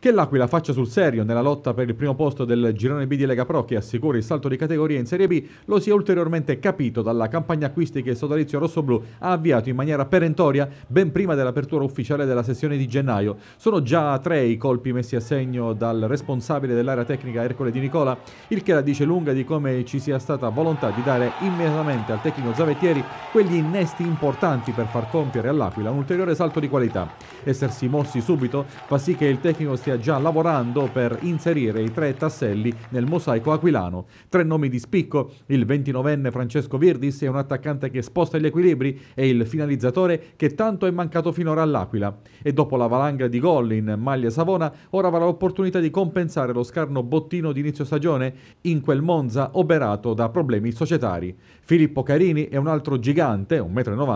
Che l'Aquila faccia sul serio nella lotta per il primo posto del girone B di Lega Pro che assicura il salto di categoria in Serie B lo sia ulteriormente capito dalla campagna acquisti che il sodalizio rossoblù ha avviato in maniera perentoria ben prima dell'apertura ufficiale della sessione di gennaio. Sono già tre i colpi messi a segno dal responsabile dell'area tecnica Ercole Di Nicola, il che la dice lunga di come ci sia stata volontà di dare immediatamente al tecnico Zavettieri quegli innesti importanti per far compiere all'Aquila un ulteriore salto di qualità. Essersi mossi subito fa sì che il tecnico stia stia già lavorando per inserire i tre tasselli nel mosaico aquilano. Tre nomi di spicco, il 29enne Francesco Virdis è un attaccante che sposta gli equilibri e il finalizzatore che tanto è mancato finora all'Aquila. E dopo la valanga di gol in maglia Savona, ora avrà l'opportunità di compensare lo scarno bottino di inizio stagione in quel Monza oberato da problemi societari. Filippo Carini è un altro gigante, 1,90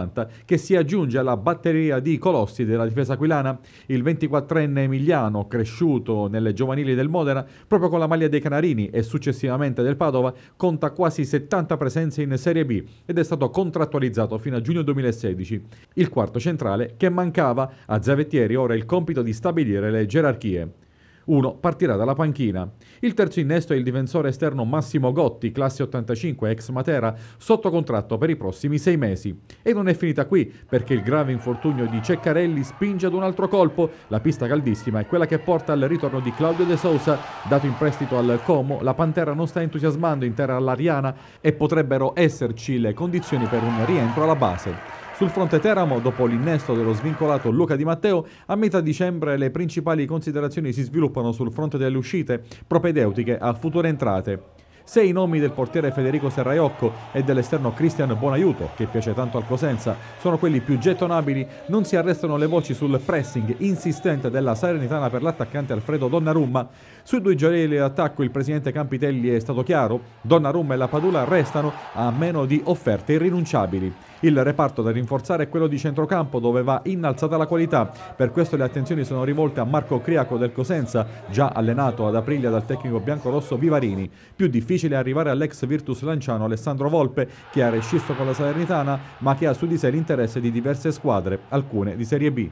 m, che si aggiunge alla batteria di colossi della difesa aquilana. Il 24enne Emiliano, cresciuto cresciuto nelle giovanili del Modena proprio con la maglia dei Canarini e successivamente del Padova, conta quasi 70 presenze in Serie B ed è stato contrattualizzato fino a giugno 2016. Il quarto centrale che mancava a Zavettieri ora il compito di stabilire le gerarchie. Uno partirà dalla panchina. Il terzo innesto è il difensore esterno Massimo Gotti, classe 85, ex Matera, sotto contratto per i prossimi sei mesi. E non è finita qui, perché il grave infortunio di Ceccarelli spinge ad un altro colpo. La pista caldissima è quella che porta al ritorno di Claudio De Sousa, dato in prestito al Como. La Pantera non sta entusiasmando in terra all'Ariana e potrebbero esserci le condizioni per un rientro alla base. Sul fronte Teramo, dopo l'innesto dello svincolato Luca Di Matteo, a metà dicembre le principali considerazioni si sviluppano sul fronte delle uscite propedeutiche a future entrate se i nomi del portiere Federico Serraiocco e dell'esterno Cristian Bonaiuto, che piace tanto al Cosenza, sono quelli più gettonabili. Non si arrestano le voci sul pressing insistente della Salernitana per l'attaccante Alfredo Donnarumma. Sui due gioielli d'attacco il presidente Campitelli è stato chiaro. Donnarumma e la Padula restano a meno di offerte irrinunciabili. Il reparto da rinforzare è quello di centrocampo dove va innalzata la qualità. Per questo le attenzioni sono rivolte a Marco Criaco del Cosenza, già allenato ad aprile dal tecnico biancorosso Vivarini. Più difficile difficile arrivare all'ex Virtus Lanciano Alessandro Volpe, che ha rescisso con la Salernitana, ma che ha su di sé l'interesse di diverse squadre, alcune di Serie B.